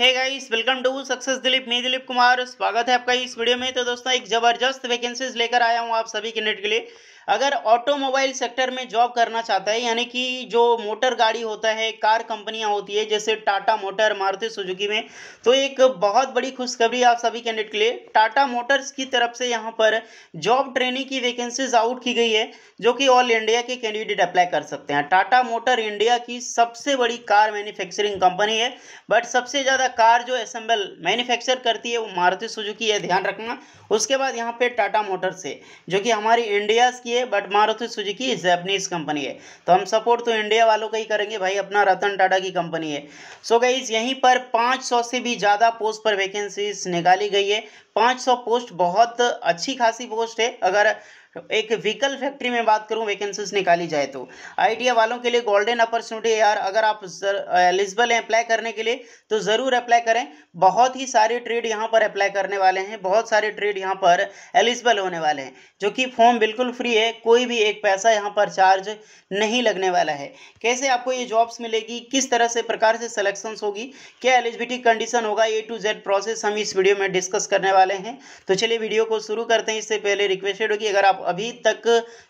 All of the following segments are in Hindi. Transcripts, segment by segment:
है guys welcome to success Dilip मैं दिलीप कुमार स्वागत है आपका इस वीडियो में तो दोस्तों एक ज़बरदस्त वैकेंसीज लेकर आया हूँ आप सभी नेट के लिए अगर ऑटोमोबाइल सेक्टर में जॉब करना चाहता है यानी कि जो मोटर गाड़ी होता है कार कंपनियां होती है जैसे टाटा मोटर मारुति सुजुकी में तो एक बहुत बड़ी खुशखबरी आप सभी कैंडिडेट के लिए टाटा मोटर्स की तरफ से यहाँ पर जॉब ट्रेनिंग की वैकेंसीज आउट की गई है जो कि ऑल इंडिया के कैंडिडेट अप्लाई कर सकते हैं टाटा मोटर इंडिया की सबसे बड़ी कार मैन्युफैक्चरिंग कंपनी है बट सबसे ज़्यादा कार जो असेंबल मैन्युफैक्चर करती है वो मारुति सुजुकी है ध्यान रखना उसके बाद यहाँ पे टाटा मोटर्स है जो कि हमारी इंडिया की है but Maruti Suzuki Japanese company है तो हम सपोर्ट तो इंडिया वालों का ही करेंगे भाई अपना रतन टाटा की कंपनी है सो so गई यहीं पर 500 से भी ज़्यादा पोस्ट पर वैकेंसीज निकाली गई है 500 पोस्ट बहुत अच्छी खासी पोस्ट है अगर एक व्हीकल फैक्ट्री में बात करूं वैकेंसीज निकाली जाए तो आईटीआई वालों के लिए गोल्डन अपॉर्चुनिटी यार अगर आप एलिजिबल हैं अप्लाई करने के लिए तो ज़रूर अप्लाई करें बहुत ही सारे ट्रेड यहाँ पर अप्लाई करने वाले हैं बहुत सारे ट्रेड यहाँ पर एलिजिबल होने वाले हैं जो कि फॉर्म बिल्कुल फ्री है कोई भी एक पैसा यहाँ पर चार्ज नहीं लगने वाला है कैसे आपको ये जॉब्स मिलेगी किस तरह से प्रकार से सलेक्शन होगी क्या एलिजिबिलिटी कंडीशन होगा ए टू जेड प्रोसेस हम इस वीडियो में डिस्कस करने वाले हैं तो चलिए वीडियो को शुरू करते हैं इससे पहले रिक्वेस्टेड होगी अगर आप अभी तक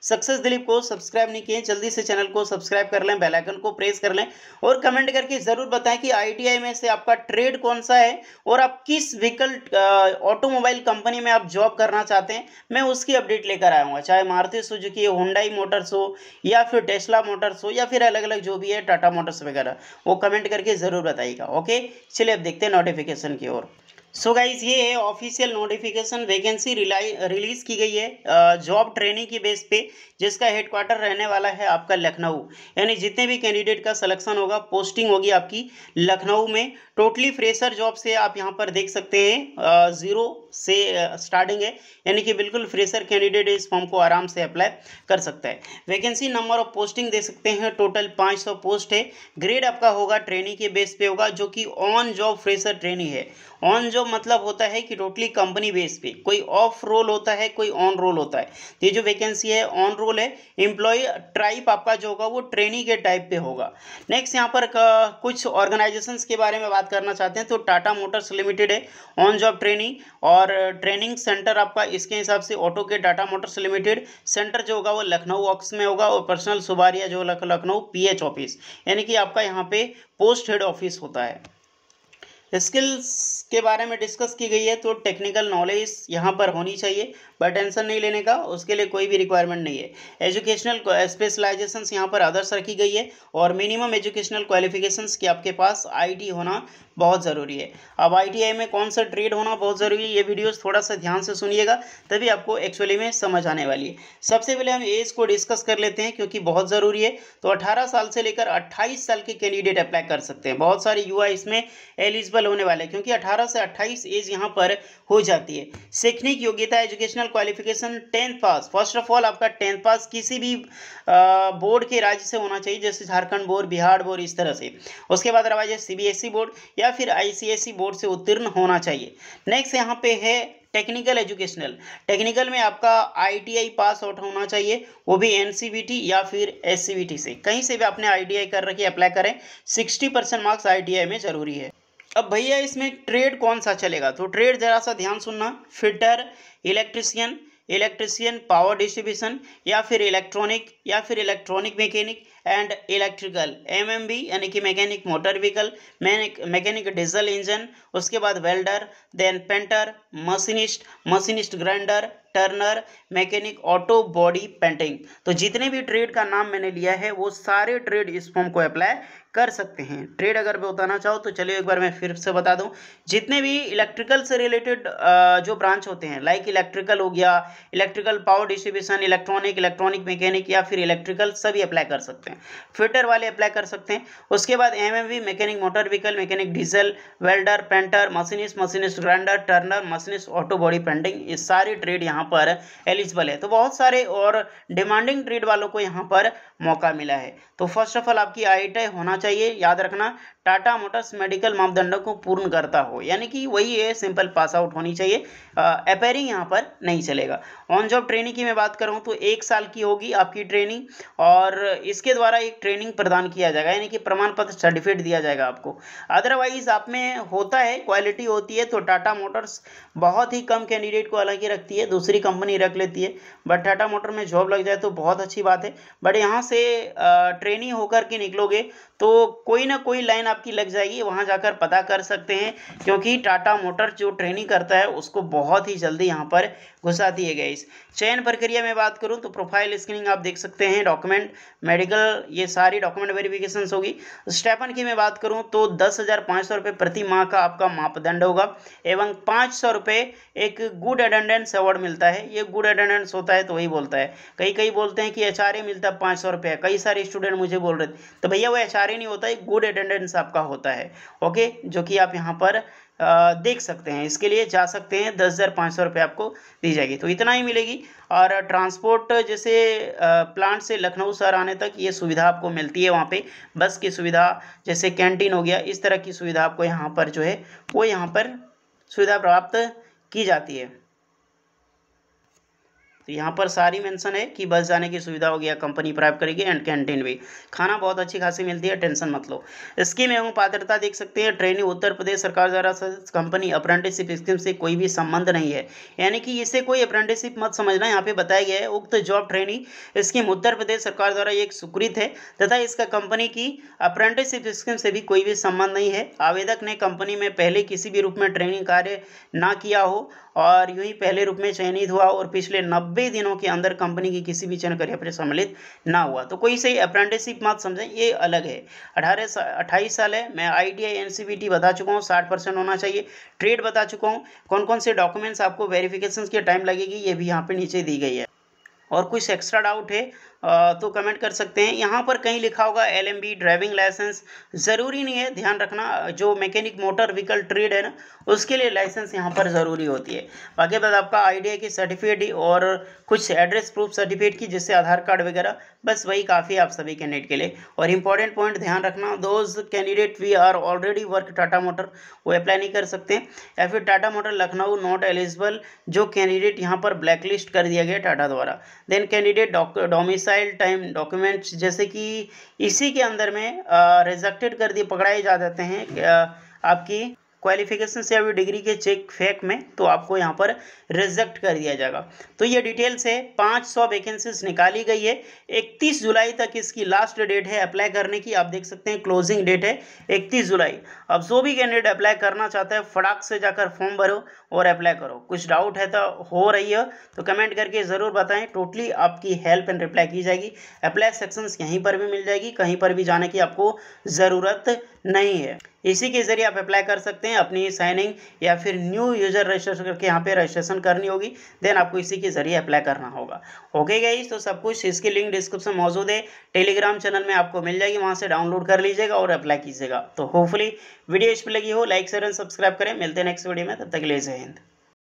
सक्सेस दिलीप को सब्सक्राइब नहीं किए जल्दी से चैनल को सब्सक्राइब कर लें बेलाइकन को प्रेस कर लें और कमेंट करके ज़रूर बताएं कि आई में से आपका ट्रेड कौन सा है और आप किस व्हीकल ऑटोमोबाइल कंपनी में आप जॉब करना चाहते हैं मैं उसकी अपडेट लेकर हूँ चाहे मारुति सुजुकी होंडाई मोटर्स हो या फिर टेस्ला मोटर्स हो या फिर अलग अलग जो भी है टाटा मोटर्स वगैरह वो कमेंट करके ज़रूर बताइएगा ओके चलिए अब देखते हैं नोटिफिकेशन की ओर सो so गाइज ये है ऑफिशियल नोटिफिकेशन वैकेंसी रिलीज की गई है जॉब ट्रेनिंग की बेस पे जिसका हेडक्वार्टर रहने वाला है आपका लखनऊ यानी जितने भी कैंडिडेट का सिलेक्शन होगा पोस्टिंग होगी आपकी लखनऊ में टोटली फ्रेशर जॉब से आप यहाँ पर देख सकते हैं ज़ीरो से स्टार्टिंग है यानी कि बिल्कुल फ्रेशर कैंडिडेट इस फॉर्म को आराम से अप्लाई कर सकता है वैकेंसी नंबर ऑफ पोस्टिंग दे सकते हैं टोटल 500 पोस्ट है ग्रेड आपका होगा ट्रेनिंग के बेस पे होगा जो कि ऑन जॉब फ्रेशर ट्रेनिंग है ऑन जॉब मतलब होता है कि टोटली कंपनी बेस पे कोई ऑफ रोल होता है कोई ऑन रोल होता है तो ये जो वैकेंसी है ऑन रोल है एम्प्लॉय ट्राइप आपका जो होगा वो ट्रेनिंग के टाइप पे होगा नेक्स्ट यहाँ पर कुछ ऑर्गेनाइजेशंस के बारे में बात करना चाहते हैं तो टाटा मोटर्स लिमिटेड है ऑन जॉब ट्रेनिंग और और ट्रेनिंग सेंटर आपका इसके हिसाब से ऑटो के डाटा मोटर्स लिमिटेड सेंटर जो होगा वो लखनऊ ऑक्स में होगा और पर्सनल सुबारिया जो लखनऊ एच ऑफिस यानी कि आपका यहाँ पे पोस्ट हेड ऑफिस होता है स्किल्स के बारे में डिस्कस की गई है तो टेक्निकल नॉलेज यहाँ पर होनी चाहिए बट टेंशन नहीं लेने का उसके लिए कोई भी रिक्वायरमेंट नहीं है एजुकेशनल स्पेशलाइजेशन यहाँ पर आदर्श रखी गई है और मिनिमम एजुकेशनल क्वालिफिकेशंस की आपके पास आईटी होना बहुत ज़रूरी है अब आई में कौन सा ट्रेड होना बहुत ज़रूरी है ये वीडियोस थोड़ा सा ध्यान से सुनिएगा तभी आपको एक्चुअली में समझ आने वाली है सबसे पहले हम एज को डिस्कस कर लेते हैं क्योंकि बहुत ज़रूरी है तो अठारह साल से लेकर अट्ठाईस साल के कैंडिडेट अप्लाई कर सकते हैं बहुत सारे युवा इसमें एलिजिबल होने वाले हैं क्योंकि अठारह से अट्ठाईस एज यहाँ पर हो जाती है शैक्षणिक योग्यता educational qualification tenth pass first of all आपका टेंथ पास किसी भी बोर्ड के राज्य से होना चाहिए जैसे झारखंड बोर्ड बिहार बोर्ड इस तरह से उसके बाद रहा है सीबीएसई बोर्ड e या या फिर आईसीएसई बोर्ड e से उत्तीर्ण होना चाहिए नेक्स्ट यहाँ पे है टेक्निकल एजुकेशनल टेक्निकल में आपका आईटीआई पास आउट होना चाहिए वो भी एनसीबीटी या फिर एस से कहीं से भी आपने आईटीआई कर रखी अप्लाई करें सिक्सटी परसेंट मार्क्स आईटीआई में ज़रूरी है अब भैया इसमें ट्रेड कौन सा चलेगा तो ट्रेड ज़रा सा ध्यान सुनना fitter electrician electrician power distribution या फिर इलेक्ट्रॉनिक या फिर electronic mechanic and electrical MMB यानी कि mechanic motor vehicle mechanic diesel engine उसके बाद welder then painter machinist machinist grinder turner mechanic auto body painting तो जितने भी ट्रेड का नाम मैंने लिया है वो सारे ट्रेड इस फॉर्म को अप्लाई कर सकते हैं ट्रेड अगर मैं बताना चाहूँ तो चलिए एक बार मैं फिर से बता दूँ जितने भी इलेक्ट्रिकल से रिलेटेड जो ब्रांच होते हैं लाइक इलेक्ट्रिकल हो गया electrical power distribution electronic electronic mechanic या फिर इलेक्ट्रिकल सभी अप्लाई कर सकते हैं फिटर वाले अप्लाई कर सकते हैं उसके बाद M mechanic motor vehicle mechanic diesel welder painter machinist machinist grinder turner machinist auto body painting ये सारी ट्रेड यहाँ यहाँ पर एलिजिबल है तो बहुत सारे और डिमांडिंग ट्रेड वालों को यहाँ पर मौका मिला है तो फर्स्ट ऑफ ऑल आपकी आई होना चाहिए याद रखना टाटा मोटर्स मेडिकल मापदंडों को पूर्ण करता हो यानी कि वही है सिंपल पास आउट होनी चाहिए अपेयरिंग यहाँ पर नहीं चलेगा ऑन जॉब ट्रेनिंग की मैं बात करूँ तो एक साल की होगी आपकी ट्रेनिंग और इसके द्वारा एक ट्रेनिंग प्रदान किया जाएगा यानी कि प्रमाण पत्र सर्टिफिकेट दिया जाएगा आपको अदरवाइज आप में होता है क्वालिटी होती है तो टाटा मोटर्स बहुत ही कम कैंडिडेट को अलग ही रखती है दूसरी कंपनी रख लेती है बट टाटा मोटर में जॉब लग जाए तो बहुत अच्छी बात है बट यहाँ से ट्रेनी होकर के निकलोगे तो कोई ना कोई लाइन आपकी लग जाएगी वहाँ जाकर पता कर सकते हैं क्योंकि टाटा मोटर जो ट्रेनिंग करता है उसको बहुत ही जल्दी यहाँ पर घुसा दिए गए इस चयन प्रक्रिया में बात करूँ तो प्रोफाइल स्क्रीनिंग आप देख सकते हैं डॉक्यूमेंट मेडिकल ये सारी डॉक्यूमेंट वेरिफिकेशन होगी स्टेपन की मैं बात करूँ तो दस हज़ार प्रति माह का आपका मापदंड होगा एवं पाँच सौ एक गुड अटेंडेंस अवार्ड मिलता है ये गुड अटेंडेंस होता है तो वही बोलता है कई कई बोलते हैं कि एच मिलता है पाँच सौ है कई सारे स्टूडेंट मुझे बोल रहे थे तो भैया वो एच नहीं होता है गुड अटेंडेंस आपका होता है ओके जो कि आप यहाँ पर देख सकते हैं इसके लिए जा सकते हैं दस हज़ार पाँच सौ रुपये आपको दी जाएगी तो इतना ही मिलेगी और ट्रांसपोर्ट जैसे प्लांट से लखनऊ शहर आने तक ये सुविधा आपको मिलती है वहाँ पे बस की सुविधा जैसे कैंटीन हो गया इस तरह की सुविधा आपको यहाँ पर जो है वो यहाँ पर सुविधा प्राप्त की जाती है तो यहाँ पर सारी मेंशन है कि बस जाने की सुविधा हो गया कंपनी प्राप्त करेगी एंड कैंटीन भी खाना बहुत अच्छी खासी मिलती है टेंशन मत लो स्कीम एवं पात्रता देख सकते हैं ट्रेनिंग उत्तर प्रदेश सरकार द्वारा कंपनी अप्रेंटिसशिप स्कीम से कोई भी संबंध नहीं है यानी कि इसे कोई अप्रेंटिसशिप मत समझना यहाँ पे बताया गया है उक्त job training scheme Uttar Pradesh सरकार द्वारा एक स्वीकृत है तथा इसका कंपनी की अप्रेंटिसशिप स्कीम से भी कोई भी संबंध नहीं है आवेदक ने कंपनी में पहले किसी भी रूप में ट्रेनिंग कार्य ना किया हो और यू ही पहले रूप में चयनित हुआ और पिछले नब्बे दिनों के अंदर कंपनी की किसी भी चयन करियर पर सम्मिलित ना हुआ तो कोई सही अप्रेंटिसशिप मत समझें ये अलग है अठारह सा, अट्ठाईस साल है मैं I T I N C B T बता चुका हूँ साठ परसेंट होना चाहिए ट्रेड बता चुका हूँ कौन कौन से डॉक्यूमेंट्स आपको वेरिफिकेशन के टाइम लगेगी ये भी यहाँ पर नीचे दी गई है और कुछ एक्स्ट्रा डाउट है तो कमेंट कर सकते हैं यहाँ पर कहीं लिखा होगा एल ड्राइविंग लाइसेंस ज़रूरी नहीं है ध्यान रखना जो मैकेनिक मोटर व्हीकल ट्रेड है ना उसके लिए लाइसेंस यहाँ पर ज़रूरी होती है बाकी बस आपका आईडिया की सर्टिफिकेट और कुछ एड्रेस प्रूफ सर्टिफिकेट की जिससे आधार कार्ड वगैरह बस वही काफ़ी है आप सभी कैंडिडेट के लिए और इंपॉर्टेंट पॉइंट ध्यान रखना those candidate we are already work Tata motor वो अप्लाई नहीं कर सकते या फिर Tata motor Lucknow not eligible जो कैंडिडेट यहाँ पर ब्लैकलिस्ट कर दिया गया टाटा द्वारा देन कैंडिडेट डॉक्टर एक्सटाइल टाइम डॉक्यूमेंट्स जैसे कि इसी के अंदर में रिजेक्टेड कर दिए पकड़ाए जा जाते हैं आपकी क्वालिफिकेशन से अभी डिग्री के चेक फेक में तो आपको यहाँ पर रिजेक्ट कर दिया जाएगा तो ये डिटेल्स है पाँच सौ वैकेंसीज निकाली गई है 31 जुलाई तक इसकी लास्ट डेट है अप्लाई करने की आप देख सकते हैं क्लोजिंग डेट है 31 जुलाई अब जो भी कैंडिडेट अप्लाई करना चाहता है फटाक से जाकर फॉर्म भरो और अप्लाई करो कुछ डाउट है तो हो रही है तो कमेंट करके ज़रूर बताएं टोटली आपकी हेल्प एंड रिप्लाई की जाएगी अप्लाई सेक्शंस यहीं पर भी मिल जाएगी कहीं पर भी जाने की आपको ज़रूरत नहीं है इसी के ज़रिए आप अप्लाई कर सकते हैं अपनी साइन इन या फिर न्यू यूज़र रजिस्ट्रेशन करके यहाँ पे रजिस्ट्रेशन करनी होगी देन आपको इसी के ज़रिए अप्लाई करना होगा ओके गई तो सब कुछ इसकी लिंक डिस्क्रिप्शन मौजूद है टेलीग्राम चैनल में आपको मिल जाएगी वहाँ से डाउनलोड कर लीजिएगा और अप्लाई कीजिएगा तो होपफुली वीडियो इस पर लगी हो लाइक शेयर एंड सब्सक्राइब करें मिलते हैं नेक्स्ट वीडियो में तब तक ले जय हिंद